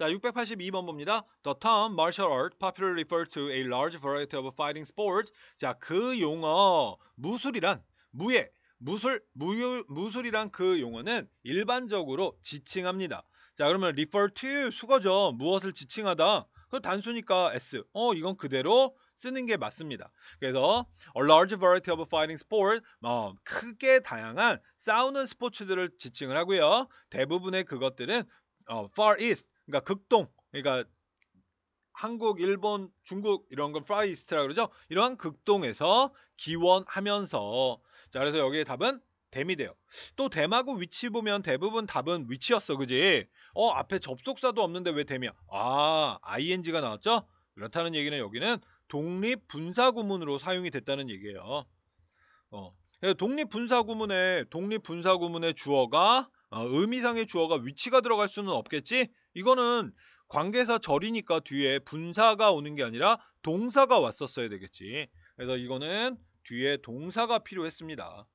자, 682번 봅니다. The term martial art popularly r e f e r r e d to a large variety of fighting sports. 자, 그 용어 무술이란 무예, 무술, 무유, 무술이란 그 용어는 일반적으로 지칭합니다. 자, 그러면 refer to 수거죠. 무엇을 지칭하다. 그 단수니까 s. 어, 이건 그대로 쓰는 게 맞습니다. 그래서 a large variety of fighting sport, 어, 크게 다양한 싸우는 스포츠들을 지칭을 하고요. 대부분의 그것들은 어, far east, 그러니까 극동, 그러니까 한국, 일본, 중국 이런 건 프라이스트라 그러죠. 이러한 극동에서 기원하면서 자 그래서 여기에 답은 댐이 돼요. 또 댐하고 위치 보면 대부분 답은 위치였어, 그지? 어 앞에 접속사도 없는데 왜 댐이야? 아 ing가 나왔죠? 그렇다는 얘기는 여기는 독립 분사 구문으로 사용이 됐다는 얘기예요. 어. 독립 분사 구문에 독립 분사 구문의 주어가 아, 의미상의 주어가 위치가 들어갈 수는 없겠지? 이거는 관계사 절이니까 뒤에 분사가 오는 게 아니라 동사가 왔었어야 되겠지. 그래서 이거는 뒤에 동사가 필요했습니다.